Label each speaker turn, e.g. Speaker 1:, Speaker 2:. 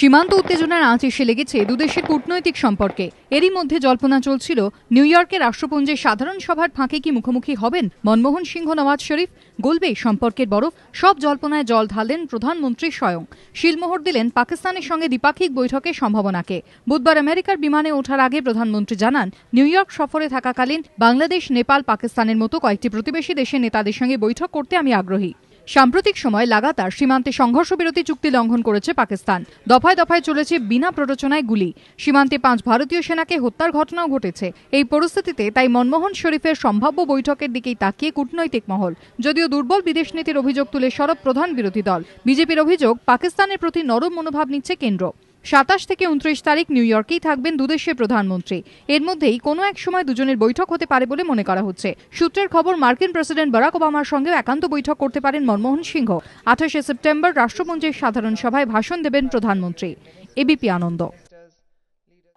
Speaker 1: সীমান্ত উত্তেজনার আঁচ এসে লেগেছে দুদেশের কূটনৈতিক সম্পর্কে এরই মধ্যে জল্পনা চলছিল নিউ ইয়র্কে রাষ্ট্রপুঞ্জের সাধারণ সভার ফাঁকে কি মুখোমুখি হবেন মনমোহন সিংহ নওয়াজ শরীফ গলবে সম্পর্কের বরফ সব জল্পনায় জল ঢাললেন প্রধানমন্ত্রী স্বয়ং শিলমোহর দিলেন পাকিস্তানের সঙ্গে দ্বিপাক্ষিক বৈঠকের সম্ভাবনাকে বুধবার আমেরিকার বিমানে ওঠার আগে প্রধানমন্ত্রী জানান নিউ ইয়র্ক সফরে থাকাকালীন বাংলাদেশ নেপাল পাকিস্তানের মতো কয়েকটি প্রতিবেশী দেশের নেতাদের সঙ্গে বৈঠক করতে আমি আগ্রহী সাম্প্রতিক সময় লাগাতার সীমান্তে সংঘর্ষবিরতি চুক্তি লঙ্ঘন করেছে পাকিস্তান দফায় দফায় চলেছে বিনা প্ররোচনায় গুলি সীমান্তে পাঁচ ভারতীয় সেনাকে হত্যার ঘটনাও ঘটেছে এই পরিস্থিতিতে তাই মনমোহন শরীফের সম্ভাব্য বৈঠকের দিকেই তাকিয়ে কূটনৈতিক মহল যদিও দুর্বল বিদেশ নীতির অভিযোগ তুলে সরব প্রধান বিরোধী দল বিজেপির অভিযোগ পাকিস্তানের প্রতি নরম মনোভাব নিচ্ছে কেন্দ্র সাতাশ থেকে উনত্রিশ তারিখ নিউ ইয়র্কেই থাকবেন দুদেশের প্রধানমন্ত্রী এর মধ্যেই কোনো এক সময় দুজনের বৈঠক হতে পারে বলে মনে করা হচ্ছে সূত্রের খবর মার্কিন প্রেসিডেন্ট বারাক ওবামার সঙ্গে একান্ত বৈঠক করতে পারেন মনমোহন সিংহ আঠাশে সেপ্টেম্বর রাষ্ট্রপুঞ্জের সাধারণ সভায় ভাষণ দেবেন প্রধানমন্ত্রী এবিপি আনন্দ